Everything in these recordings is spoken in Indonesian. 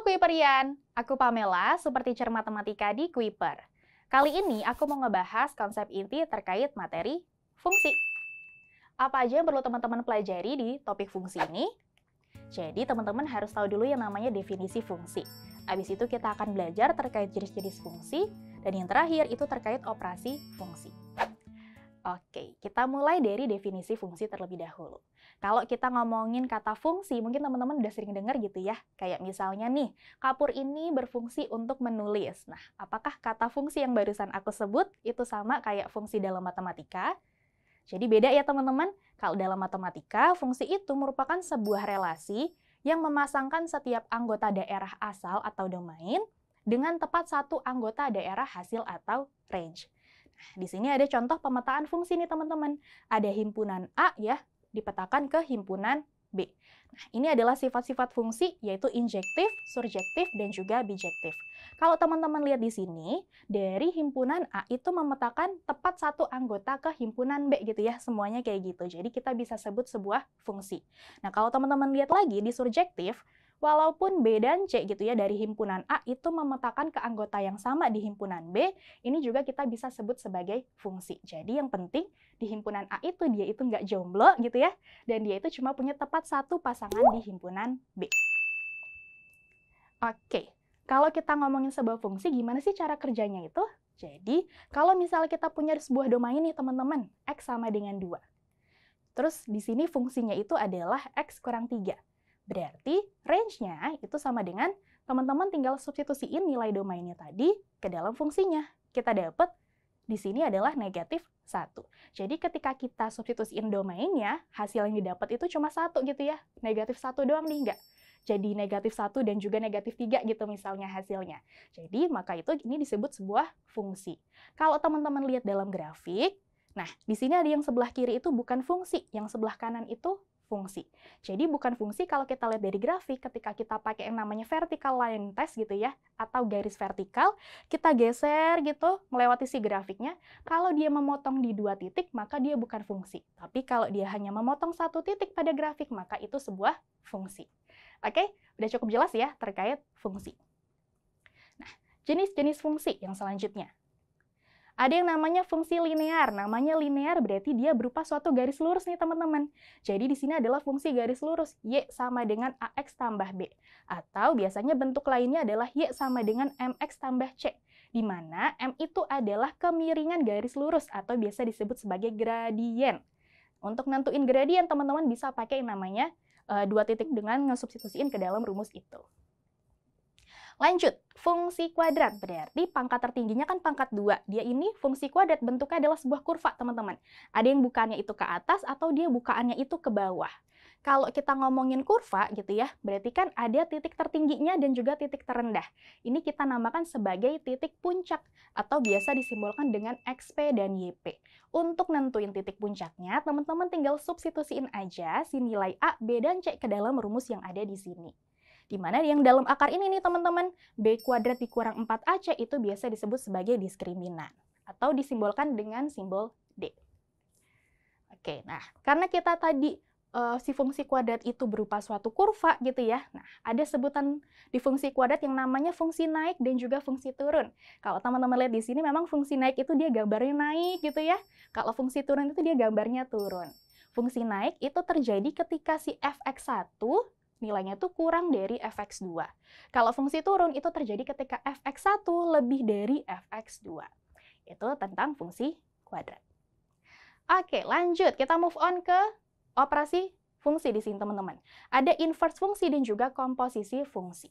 Halo Kuiperian, aku Pamela, seperti cermat matematika di Kuiper. Kali ini aku mau ngebahas konsep inti terkait materi fungsi. Apa aja yang perlu teman-teman pelajari di topik fungsi ini? Jadi teman-teman harus tahu dulu yang namanya definisi fungsi. Abis itu kita akan belajar terkait jenis-jenis fungsi, dan yang terakhir itu terkait operasi fungsi. Oke, kita mulai dari definisi fungsi terlebih dahulu. Kalau kita ngomongin kata fungsi, mungkin teman-teman udah sering dengar gitu ya. Kayak misalnya nih, kapur ini berfungsi untuk menulis. Nah, apakah kata fungsi yang barusan aku sebut itu sama kayak fungsi dalam matematika? Jadi beda ya teman-teman. Kalau dalam matematika, fungsi itu merupakan sebuah relasi yang memasangkan setiap anggota daerah asal atau domain dengan tepat satu anggota daerah hasil atau range. Nah, di sini ada contoh pemetaan fungsi nih teman-teman. Ada himpunan A ya, dipetakan ke himpunan B. Nah, ini adalah sifat-sifat fungsi yaitu injektif, surjektif, dan juga bijektif. Kalau teman-teman lihat di sini, dari himpunan A itu memetakan tepat satu anggota ke himpunan B gitu ya, semuanya kayak gitu. Jadi kita bisa sebut sebuah fungsi. Nah, kalau teman-teman lihat lagi di surjektif, Walaupun B dan C gitu ya dari himpunan A itu memetakan ke anggota yang sama di himpunan B, ini juga kita bisa sebut sebagai fungsi. Jadi yang penting di himpunan A itu dia itu nggak jomblo gitu ya, dan dia itu cuma punya tepat satu pasangan di himpunan B. Oke, kalau kita ngomongin sebuah fungsi, gimana sih cara kerjanya itu? Jadi, kalau misalnya kita punya sebuah domain nih teman-teman, X sama dengan 2. Terus di sini fungsinya itu adalah X kurang 3. Berarti range-nya itu sama dengan teman-teman tinggal substitusiin nilai domainnya tadi ke dalam fungsinya. Kita dapat di sini adalah negatif 1. Jadi ketika kita substitusiin domainnya, hasil yang didapat itu cuma satu gitu ya. Negatif satu doang nih, enggak jadi negatif satu dan juga negatif 3 gitu misalnya hasilnya. Jadi maka itu ini disebut sebuah fungsi. Kalau teman-teman lihat dalam grafik, nah di sini ada yang sebelah kiri itu bukan fungsi, yang sebelah kanan itu fungsi. Jadi bukan fungsi kalau kita lihat dari grafik ketika kita pakai yang namanya vertical line test gitu ya atau garis vertikal, kita geser gitu melewati si grafiknya. Kalau dia memotong di dua titik maka dia bukan fungsi. Tapi kalau dia hanya memotong satu titik pada grafik maka itu sebuah fungsi. Oke, udah cukup jelas ya terkait fungsi. Nah, jenis-jenis fungsi yang selanjutnya ada yang namanya fungsi linear. Namanya linear berarti dia berupa suatu garis lurus nih teman-teman. Jadi di sini adalah fungsi garis lurus Y sama dengan AX tambah B. Atau biasanya bentuk lainnya adalah Y sama dengan MX tambah C di mana M itu adalah kemiringan garis lurus atau biasa disebut sebagai gradien. Untuk nentuin gradien, teman-teman bisa pakai namanya e, dua titik dengan ngesubstitusiin ke dalam rumus itu. Lanjut, fungsi kuadrat. Berarti pangkat tertingginya kan pangkat 2. Dia ini fungsi kuadrat bentuknya adalah sebuah kurva, teman-teman. Ada yang bukaannya itu ke atas atau dia bukaannya itu ke bawah. Kalau kita ngomongin kurva gitu ya, berarti kan ada titik tertingginya dan juga titik terendah. Ini kita namakan sebagai titik puncak atau biasa disimbolkan dengan XP dan YP. Untuk nentuin titik puncaknya, teman-teman tinggal substitusiin aja si nilai A, B, dan C ke dalam rumus yang ada di sini di mana yang dalam akar ini nih teman-teman, B kuadrat dikurang 4AC itu biasa disebut sebagai diskriminan atau disimbolkan dengan simbol D. Oke, nah karena kita tadi uh, si fungsi kuadrat itu berupa suatu kurva gitu ya. Nah, ada sebutan di fungsi kuadrat yang namanya fungsi naik dan juga fungsi turun. Kalau teman-teman lihat di sini memang fungsi naik itu dia gambarnya naik gitu ya. Kalau fungsi turun itu dia gambarnya turun. Fungsi naik itu terjadi ketika si fx1 nilainya itu kurang dari fx2. Kalau fungsi turun itu terjadi ketika fx1 lebih dari fx2. Itu tentang fungsi kuadrat. Oke, lanjut. Kita move on ke operasi fungsi di sini, teman-teman. Ada inverse fungsi dan juga komposisi fungsi.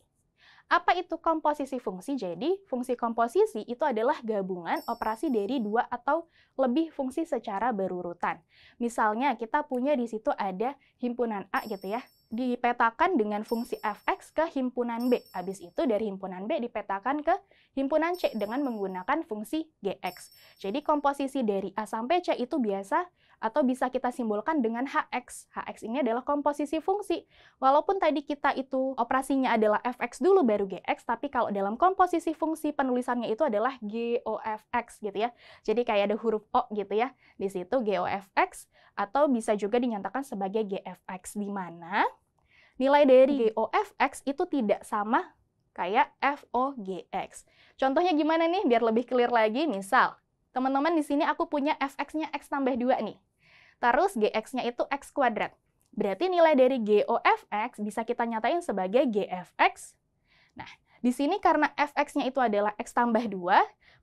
Apa itu komposisi fungsi? Jadi, fungsi komposisi itu adalah gabungan operasi dari dua atau lebih fungsi secara berurutan. Misalnya, kita punya di situ ada himpunan A gitu ya dipetakan dengan fungsi fx ke himpunan b. Habis itu dari himpunan b dipetakan ke himpunan c dengan menggunakan fungsi gx. Jadi komposisi dari a sampai c itu biasa atau bisa kita simbolkan dengan hx. hx ini adalah komposisi fungsi. Walaupun tadi kita itu operasinya adalah fx dulu baru gx, tapi kalau dalam komposisi fungsi penulisannya itu adalah gofx gitu ya. Jadi kayak ada huruf o gitu ya. Di situ gofx atau bisa juga dinyatakan sebagai gfx di mana nilai dari gofx itu tidak sama kayak FOGX. Contohnya gimana nih biar lebih clear lagi? Misal, teman-teman di sini aku punya fx-nya x tambah 2 nih. Terus gx-nya itu x kuadrat. Berarti nilai dari GOFX bisa kita nyatain sebagai GFX. Nah, di sini karena fx-nya itu adalah x tambah 2,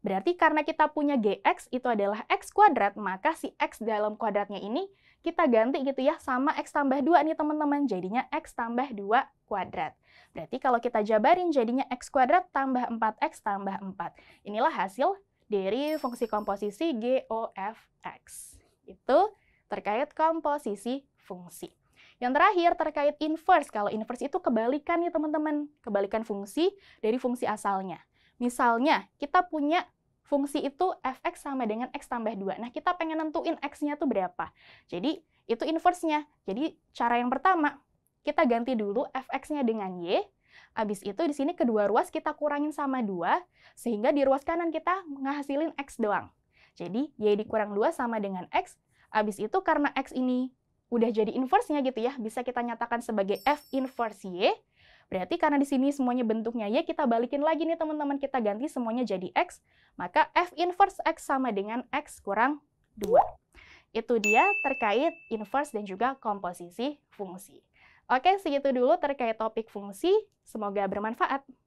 berarti karena kita punya gx itu adalah x kuadrat, maka si x dalam kuadratnya ini kita ganti gitu ya sama x tambah 2 nih teman-teman, jadinya x tambah 2 kuadrat. Berarti kalau kita jabarin jadinya x kuadrat tambah 4x tambah 4. Inilah hasil dari fungsi komposisi GOFX. Itu terkait komposisi fungsi. Yang terakhir terkait inverse. Kalau inverse itu kebalikan ya teman-teman. Kebalikan fungsi dari fungsi asalnya. Misalnya kita punya fungsi itu fx sama dengan x tambah 2. Nah kita pengen nentuin x-nya itu berapa. Jadi itu inverse-nya. Jadi cara yang pertama kita ganti dulu fx-nya dengan y. Abis itu di sini kedua ruas kita kurangin sama 2 sehingga di ruas kanan kita menghasilin x doang. Jadi y dikurang 2 sama dengan x Abis itu karena X ini udah jadi inverse-nya gitu ya, bisa kita nyatakan sebagai F inverse Y. Berarti karena di sini semuanya bentuknya Y, ya, kita balikin lagi nih teman-teman, kita ganti semuanya jadi X. Maka F inverse X sama dengan X kurang 2. Itu dia terkait inverse dan juga komposisi fungsi. Oke, segitu dulu terkait topik fungsi. Semoga bermanfaat.